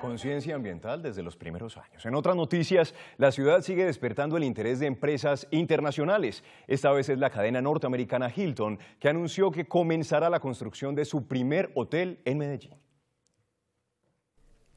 Conciencia ambiental desde los primeros años. En otras noticias, la ciudad sigue despertando el interés de empresas internacionales. Esta vez es la cadena norteamericana Hilton, que anunció que comenzará la construcción de su primer hotel en Medellín.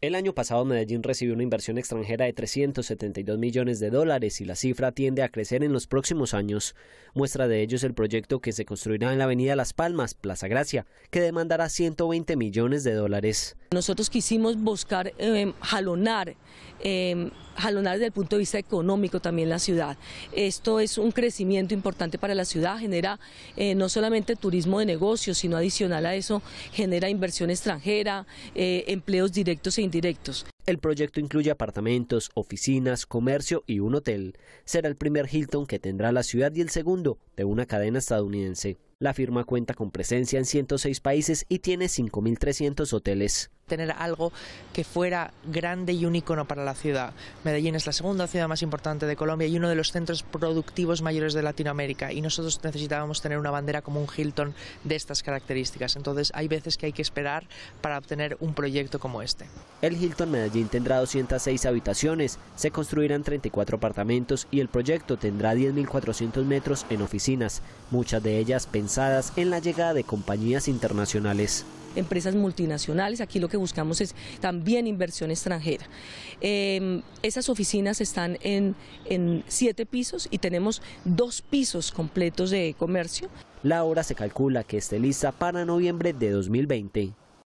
El año pasado Medellín recibió una inversión extranjera de 372 millones de dólares y la cifra tiende a crecer en los próximos años. Muestra de ellos el proyecto que se construirá en la avenida Las Palmas, Plaza Gracia, que demandará 120 millones de dólares. Nosotros quisimos buscar em, jalonar, em, jalonar desde el punto de vista económico también la ciudad. Esto es un crecimiento importante para la ciudad, genera eh, no solamente turismo de negocios, sino adicional a eso genera inversión extranjera, eh, empleos directos e indirectos. El proyecto incluye apartamentos, oficinas, comercio y un hotel. Será el primer Hilton que tendrá la ciudad y el segundo de una cadena estadounidense. La firma cuenta con presencia en 106 países y tiene 5.300 hoteles tener algo que fuera grande y un icono para la ciudad. Medellín es la segunda ciudad más importante de Colombia y uno de los centros productivos mayores de Latinoamérica y nosotros necesitábamos tener una bandera como un Hilton de estas características. Entonces hay veces que hay que esperar para obtener un proyecto como este. El Hilton Medellín tendrá 206 habitaciones, se construirán 34 apartamentos y el proyecto tendrá 10.400 metros en oficinas, muchas de ellas pensadas en la llegada de compañías internacionales empresas multinacionales. Aquí lo que buscamos es también inversión extranjera. Em, esas oficinas están en, en siete pisos y tenemos dos pisos completos de comercio. La obra se calcula que esté lista para noviembre de 2020.